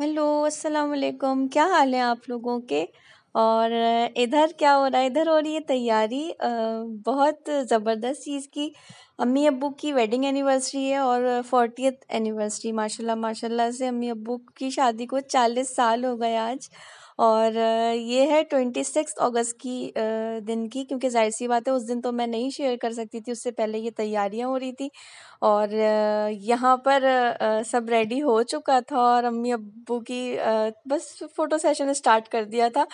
hello अस्सलाम वालेकुम क्या हाल है आप लोगों के और इधर क्या हो रहा है इधर हो रही है तैयारी बहुत ज़बरदस्त चीज़ की अम्मी अब्बू की वेडिंग एनिवर्सरी है और फोर्टीथ एनिवर्सरी माशाल्लाह माशाल्लाह से अम्मी अब्बू की शादी को चालीस साल हो गए आज और ये है ट्वेंटी सिक्स अगस्त की दिन की क्योंकि जाहिर सी बात है उस दिन तो मैं नहीं शेयर कर सकती थी उससे पहले ये तैयारियां हो रही थी और यहाँ पर सब रेडी हो चुका था और अम्मी अब्बू की बस फ़ोटो सेशन स्टार्ट कर दिया था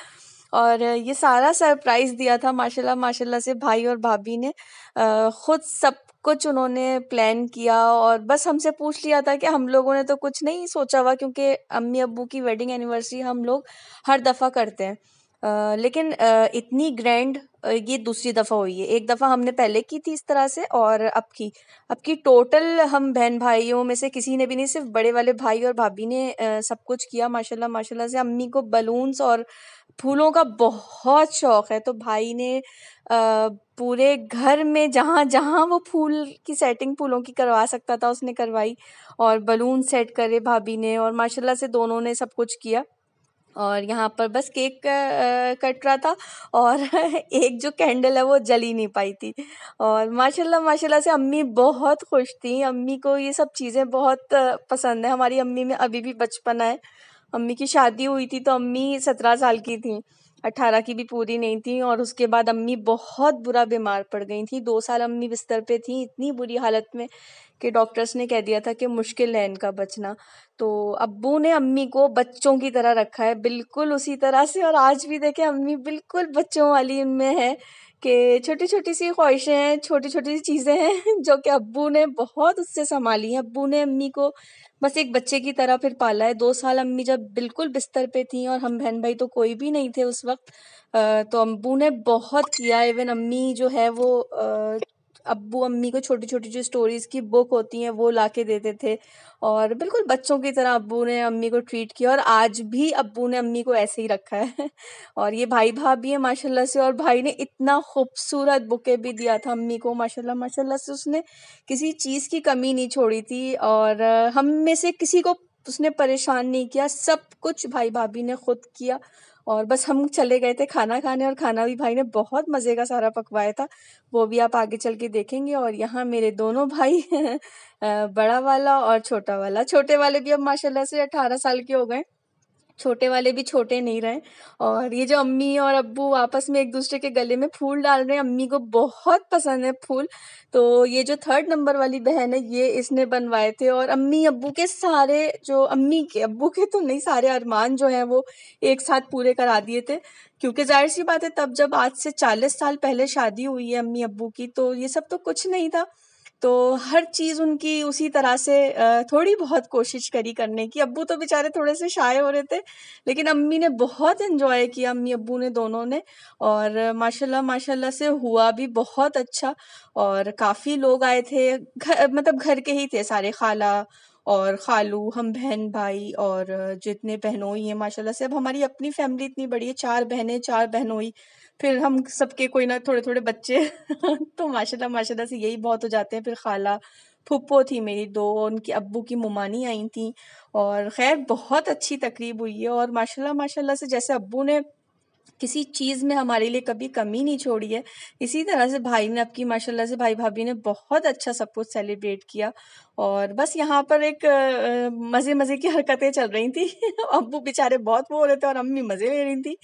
और ये सारा सरप्राइज़ दिया था माशाल्लाह माशाल्लाह से भाई और भाभी ने ख़ुद सब कुछ उन्होंने प्लान किया और बस हमसे पूछ लिया था कि हम लोगों ने तो कुछ नहीं सोचा हुआ क्योंकि अम्मी अबू की वेडिंग एनिवर्सरी हम लोग हर दफ़ा करते हैं आ, लेकिन आ, इतनी ग्रैंड ये दूसरी दफ़ा हुई है एक दफ़ा हमने पहले की थी इस तरह से और अब की अब की टोटल हम बहन भाइयों में से किसी ने भी नहीं सिर्फ बड़े वाले भाई और भाभी ने आ, सब कुछ किया माशाल्लाह माशाल्लाह से अम्मी को बलून्स और फूलों का बहुत शौक़ है तो भाई ने पूरे घर में जहाँ जहाँ वो फूल की सेटिंग फूलों की करवा सकता था उसने करवाई और बलून सेट करे भाभी ने और माशाल्लाह से दोनों ने सब कुछ किया और यहाँ पर बस केक कट रहा था और एक जो कैंडल है वो जल ही नहीं पाई थी और माशाल्लाह माशाल्लाह से अम्मी बहुत खुश थी अम्मी को ये सब चीज़ें बहुत पसंद है हमारी अम्मी में अभी भी बचपन है अम्मी की शादी हुई थी तो अम्मी सत्रह साल की थी अट्ठारह की भी पूरी नहीं थी और उसके बाद अम्मी बहुत बुरा बीमार पड़ गई थी दो साल अम्मी बिस्तर पे थी इतनी बुरी हालत में कि डॉक्टर्स ने कह दिया था कि मुश्किल है इनका बचना तो अब्बू ने अम्मी को बच्चों की तरह रखा है बिल्कुल उसी तरह से और आज भी देखें अम्मी बिल्कुल बच्चों वाली उनमें है कि छोटी छोटी सी ख्वाहिशें हैं छोटी छोटी सी चीज़ें हैं जो कि अब्बू ने बहुत उससे संभाली हैं अब्बू ने अम्मी को बस एक बच्चे की तरह फिर पाला है दो साल अम्मी जब बिल्कुल बिस्तर पे थी और हम बहन भाई तो कोई भी नहीं थे उस वक्त तो अम्बू ने बहुत किया इवन अम्मी जो है वो अबू अम्मी को छोटी छोटी जो स्टोरीज़ की बुक होती हैं वो ला के देते थे और बिल्कुल बच्चों की तरह अबू ने अम्मी को ट्रीट किया और आज भी अबू ने अम्मी को ऐसे ही रखा है और ये भाई भाभी है माशाल्लाह से और भाई ने इतना खूबसूरत बुके भी दिया था अम्मी को माशाल्लाह माशाल्लाह से उसने किसी चीज़ की कमी नहीं छोड़ी थी और हम में से किसी को उसने परेशान नहीं किया सब कुछ भाई भाभी ने खुद किया और बस हम चले गए थे खाना खाने और खाना भी भाई ने बहुत मज़े का सारा पकवाया था वो भी आप आगे चल के देखेंगे और यहाँ मेरे दोनों भाई बड़ा वाला और छोटा वाला छोटे वाले भी अब माशाल्लाह से अठारह साल के हो गए छोटे वाले भी छोटे नहीं रहे और ये जो अम्मी और अब्बू आपस में एक दूसरे के गले में फूल डाल रहे हैं अम्मी को बहुत पसंद है फूल तो ये जो थर्ड नंबर वाली बहन है ये इसने बनवाए थे और अम्मी अब्बू के सारे जो अम्मी के अब्बू के तो नहीं सारे अरमान जो हैं वो एक साथ पूरे करा दिए थे क्योंकि जाहिर सी बात है तब जब आज से चालीस साल पहले शादी हुई है अम्मी अब्बू की तो ये सब तो कुछ नहीं था तो हर चीज़ उनकी उसी तरह से थोड़ी बहुत कोशिश करी करने की अब्बू तो बेचारे थोड़े से शाये हो रहे थे लेकिन अम्मी ने बहुत इन्जॉय किया अम्मी अब्बू ने दोनों ने और माशाल्लाह माशाल्लाह से हुआ भी बहुत अच्छा और काफ़ी लोग आए थे घर मतलब घर के ही थे सारे खाला और खालू हम बहन भाई और जितने बहनोई हैं माशाल्लाह से अब हमारी अपनी फैमिली इतनी बड़ी है चार बहनें चार बहनोई फिर हम सबके कोई ना थोड़े थोड़े बच्चे तो माशाल्लाह माशाल्लाह से यही बहुत हो जाते हैं फिर खाला फुप्पो थी मेरी दो उनकी अब्बू की मुमानी आई थी और खैर बहुत अच्छी तकरीब हुई है और माशाल्लाह माशाल्लाह से जैसे अब्बू ने किसी चीज़ में हमारे लिए कभी कमी नहीं छोड़ी है इसी तरह से भाई ने आपकी माशाल्लाह से भाई भाभी ने बहुत अच्छा सब कुछ सेलिब्रेट किया और बस यहाँ पर एक मज़े मज़े की हरकतें चल रही थी अबू बेचारे बहुत वो हो रहे थे और अम्मी मज़े ले रही थी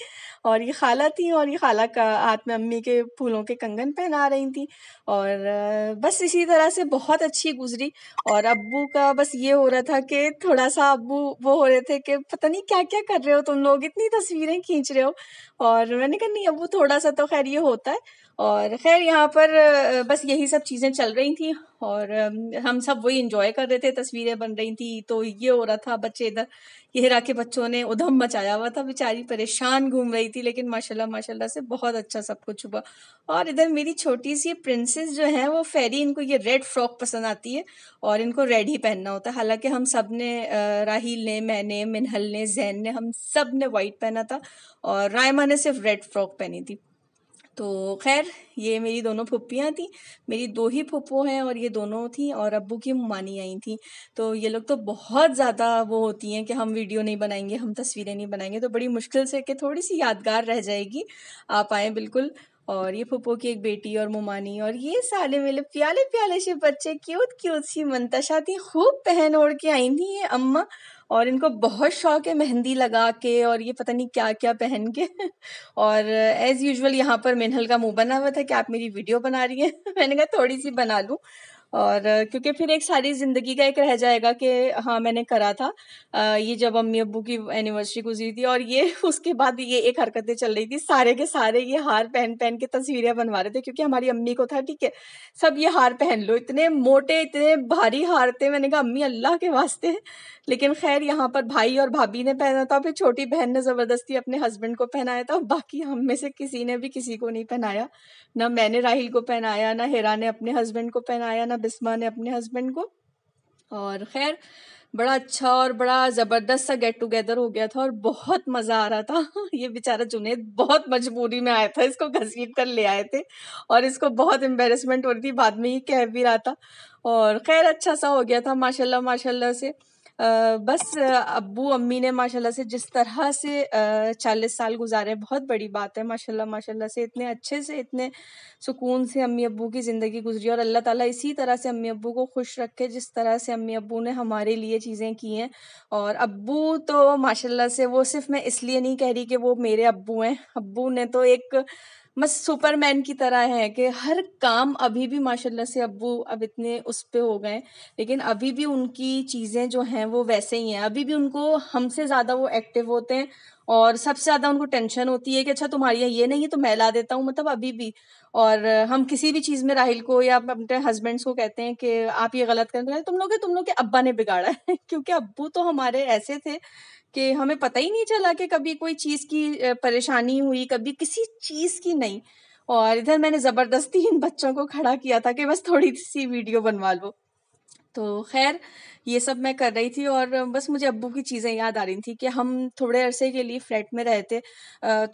और ये खाला थी और ये खाला का हाथ में अम्मी के फूलों के कंगन पहना रही थी और बस इसी तरह से बहुत अच्छी गुजरी और अबू का बस ये हो रहा था कि थोड़ा सा अबू वो हो रहे थे कि पता नहीं क्या क्या कर रहे हो तुम लोग इतनी तस्वीरें खींच रहे हो और मैंने कहा नहीं अब वो थोड़ा सा तो खैर ये होता है और खैर यहाँ पर बस यही सब चीज़ें चल रही थी और हम सब वही इंजॉय कर रहे थे तस्वीरें बन रही थी तो ये हो रहा था बच्चे इधर ये हेरा के बच्चों ने उधम मचाया हुआ था बेचारी परेशान घूम रही थी लेकिन माशाल्लाह माशाल्लाह से बहुत अच्छा सब कुछ हुआ और इधर मेरी छोटी सी प्रिंसेस जो है वो फेरी इनको ये रेड फ्रॉक पसंद आती है और इनको रेड ही पहनना होता है हालांकि हम सब ने राहील ने मैंने मिनहल ने जैन ने हम सब ने वाइट पहना था और रायमा ने सिर्फ रेड फ्रॉक पहनी थी तो खैर ये मेरी दोनों पुप्पियाँ थी मेरी दो ही पुप्पो हैं और ये दोनों थी और अब्बू की मानी आई थी तो ये लोग तो बहुत ज़्यादा वो होती हैं कि हम वीडियो नहीं बनाएंगे हम तस्वीरें नहीं बनाएंगे तो बड़ी मुश्किल से कि थोड़ी सी यादगार रह जाएगी आप आएँ बिल्कुल और ये फुप्पो की एक बेटी और मोमानी और ये साले मेरे प्याले प्याले से बच्चे क्यूट क्यूट सी मंतशा थी खूब पहन ओढ़ के आई थी ये अम्मा और इनको बहुत शौक है मेहंदी लगा के और ये पता नहीं क्या क्या पहन के और एज़ यूजुअल यहाँ पर मिनहल का मुंह बना हुआ था कि आप मेरी वीडियो बना रही हैं मैंने कहा थोड़ी सी बना लूँ और क्योंकि फिर एक सारी ज़िंदगी का एक रह जाएगा कि हाँ मैंने करा था ये जब अम्मी अबू की एनिवर्सरी गुजरी थी और ये उसके बाद ये एक हरकतें चल रही थी सारे के सारे ये हार पहन पहन के तस्वीरें बनवा रहे थे क्योंकि हमारी अम्मी को था ठीक है सब ये हार पहन लो इतने मोटे इतने भारी हार थे मैंने कहा अम्मी अल्लाह के वास्ते लेकिन खैर यहाँ पर भाई और भाभी ने पहना था फिर छोटी बहन ने ज़बरदस्ती अपने हस्बैंड को पहनाया था बाकी हम में से किसी ने भी किसी को नहीं पहनाया ना मैंने राहिल को पहनाया ना हेरा ने अपने हस्बैंड को पहनाया ना था बिस्मा ने अपने हस्बैंड को और खैर बड़ा अच्छा और बड़ा ज़बरदस्त सा गेट टुगेदर हो गया था और बहुत मज़ा आ रहा था ये बेचारा जुनेद बहुत मजबूरी में आया था इसको घसीट कर ले आए थे और इसको बहुत एम्बेरसमेंट हो रही थी बाद में ये कह भी रहा था और खैर अच्छा सा हो गया था माशाल्लाह माशाल्लाह से बस अबू अम्मी ने माशाल्लाह से जिस तरह से चालीस साल गुजारे बहुत बड़ी बात है माशाल्लाह माशाल्लाह से इतने अच्छे से इतने सुकून से अम्मी अबू की ज़िंदगी गुजरी और अल्लाह ताला इसी तरह से अम्मी अबू को खुश रखे जिस तरह से अम्मी अबू ने हमारे लिए चीज़ें की हैं और अबू तो माशाल्लाह से वो सिर्फ मैं इसलिए नहीं कह रही कि वो मेरे अबू हैं अबू ने तो एक बस सुपरमैन की तरह है कि हर काम अभी भी माशाल्लाह से वो अब इतने उस पर हो गए लेकिन अभी भी उनकी चीज़ें जो हैं वो वैसे ही हैं अभी भी उनको हमसे ज़्यादा वो एक्टिव होते हैं और सबसे ज़्यादा उनको टेंशन होती है कि अच्छा तुम्हारी यहाँ ये नहीं है तो मैं ला देता हूँ मतलब अभी भी और हम किसी भी चीज़ में राहिल को या अपने हस्बैंड्स को कहते हैं कि आप ये गलत करें तो तुम लोग तुम लोग के अब्बा ने बिगाड़ा है क्योंकि अब्बू तो हमारे ऐसे थे कि हमें पता ही नहीं चला कि कभी कोई चीज़ की परेशानी हुई कभी किसी चीज़ की नहीं और इधर मैंने ज़बरदस्ती इन बच्चों को खड़ा किया था कि बस थोड़ी सी वीडियो बनवा लो तो खैर ये सब मैं कर रही थी और बस मुझे अब्बू की चीज़ें याद आ रही थी कि हम थोड़े अरसे के लिए फ्लैट में रहते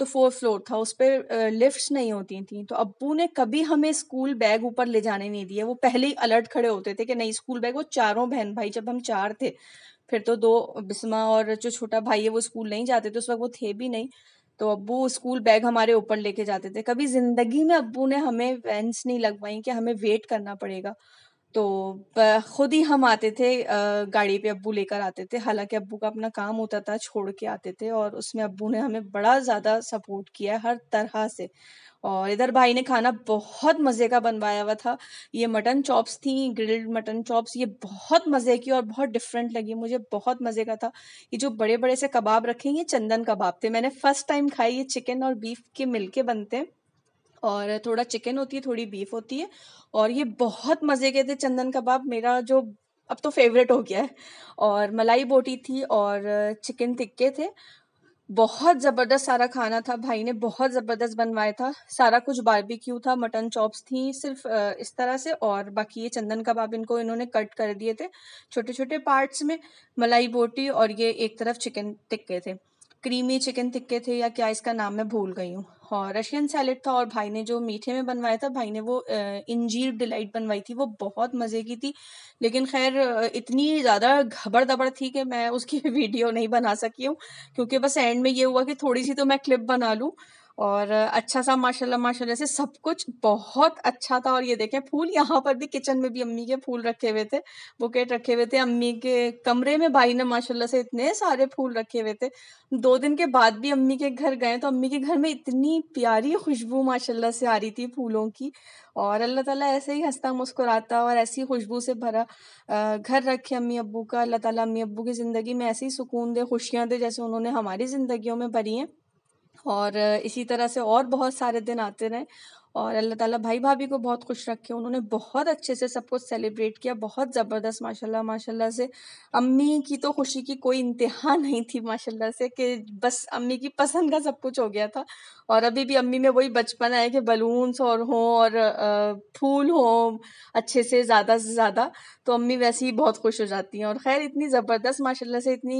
तो फोर फ्लोर था उस पर लिफ्ट नहीं होती थी तो अब्बू ने कभी हमें स्कूल बैग ऊपर ले जाने नहीं दिया वो पहले ही अलर्ट खड़े होते थे कि नहीं स्कूल बैग वो चारों बहन भाई जब हम चार थे फिर तो दो बिस्मा और जो छोटा भाई है वो स्कूल नहीं जाते थे उस वक्त वो थे भी नहीं तो अब्बू स्कूल बैग हमारे ऊपर लेके जाते थे कभी जिंदगी में अब्बू ने हमें वैंस नहीं लगवाई कि हमें वेट करना पड़ेगा तो खुद ही हम आते थे गाड़ी पे अब्बू लेकर आते थे हालांकि अब्बू का अपना काम होता था छोड़ के आते थे और उसमें अब्बू ने हमें बड़ा ज़्यादा सपोर्ट किया हर तरह से और इधर भाई ने खाना बहुत मज़े का बनवाया हुआ था ये मटन चॉप्स थी ग्रिल्ड मटन चॉप्स ये बहुत मज़े की और बहुत डिफरेंट लगी मुझे बहुत मज़े का था ये जो बड़े बड़े से कबाब रखे ये चंदन कबाब थे मैंने फर्स्ट टाइम खाई ये चिकन और बीफ के मिलके बनते हैं और थोड़ा चिकन होती है थोड़ी बीफ होती है और ये बहुत मज़े के थे चंदन कबाब मेरा जो अब तो फेवरेट हो गया है और मलाई बोटी थी और चिकन टिक्के थे बहुत ज़बरदस्त सारा खाना था भाई ने बहुत ज़बरदस्त बनवाया था सारा कुछ बारबेक्यू था मटन चॉप्स थी सिर्फ इस तरह से और बाकी ये चंदन कबाब इनको इन्होंने कट कर दिए थे छोटे छोटे पार्ट्स में मलाई बोटी और ये एक तरफ चिकन टिक्के थे क्रीमी चिकन टिक्के थे या क्या इसका नाम मैं भूल गई हूँ और रशियन सैलेड था और भाई ने जो मीठे में बनवाया था भाई ने वो इंजीर डिलाइट बनवाई थी वो बहुत मज़े की थी लेकिन खैर इतनी ज़्यादा घबड़ दबड़ थी कि मैं उसकी वीडियो नहीं बना सकी हूँ क्योंकि बस एंड में ये हुआ कि थोड़ी सी तो मैं क्लिप बना लूँ और अच्छा सा माशाल्लाह माशाल्लाह से सब कुछ बहुत अच्छा था और ये देखें फूल यहाँ पर भी किचन में भी अम्मी के फूल रखे हुए थे बुकेट रखे हुए थे अम्मी के कमरे में भाई ने माशाल्लाह से इतने सारे फूल रखे हुए थे दो दिन के बाद भी अम्मी के घर गए तो अम्मी के घर में इतनी प्यारी खुशबू माशाल्लाह से आ रही थी फूलों की और अल्लाह ताला ऐसे ही हंसता मुस्कुराता और ऐसी खुशबू से भरा घर रखे अम्मी अब्बू का अल्लाह ताला अम्मी अब्बू की ज़िंदगी में ऐसे ही सुकून दे खुशियाँ दे जैसे उन्होंने हमारी ज़िंदगियों में भरी हैं और इसी तरह से और बहुत सारे दिन आते रहे और अल्लाह ताला भाई भाभी को बहुत खुश रखे उन्होंने बहुत अच्छे से सब कुछ सेलिब्रेट किया बहुत ज़बरदस्त माशाल्लाह माशाल्लाह से अम्मी की तो खुशी की कोई इंतहा नहीं थी माशाल्लाह से कि बस अम्मी की पसंद का सब कुछ हो गया था और अभी भी अम्मी में वही बचपन है कि बलून्स और हों और फूल हों अच्छे से ज़्यादा से ज़्यादा तो अम्मी वैसे ही बहुत खुश हो जाती हैं और खैर इतनी ज़बरदस्त माशा से इतनी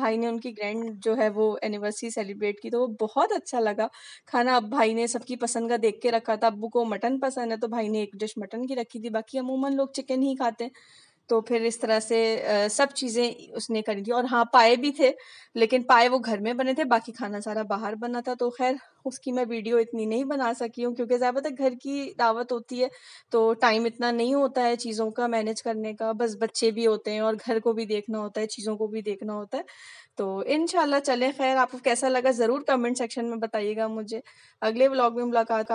भाई ने उनकी ग्रैंड जो है वो एनिवर्सरी सेलिब्रेट की तो वो बहुत अच्छा लगा खाना अब भाई ने सबकी पसंद का देख के रख रखा था अबू को मटन पसंद है तो भाई ने एक डिश मटन की रखी थी बाकी अमूमन लोग चिकन ही खाते हैं तो फिर इस तरह से सब चीज़ें उसने करी थी और हाँ पाए भी थे लेकिन पाए वो घर में बने थे बाकी खाना सारा बाहर बना था तो खैर उसकी मैं वीडियो इतनी नहीं बना सकी हूँ क्योंकि ज़्यादातर तो घर की दावत होती है तो टाइम इतना नहीं होता है चीज़ों का मैनेज करने का बस बच्चे भी होते हैं और घर को भी देखना होता है चीज़ों को भी देखना होता है तो इन चले खैर आपको कैसा लगा ज़रूर कमेंट सेक्शन में बताइएगा मुझे अगले ब्लॉग में मुलाकात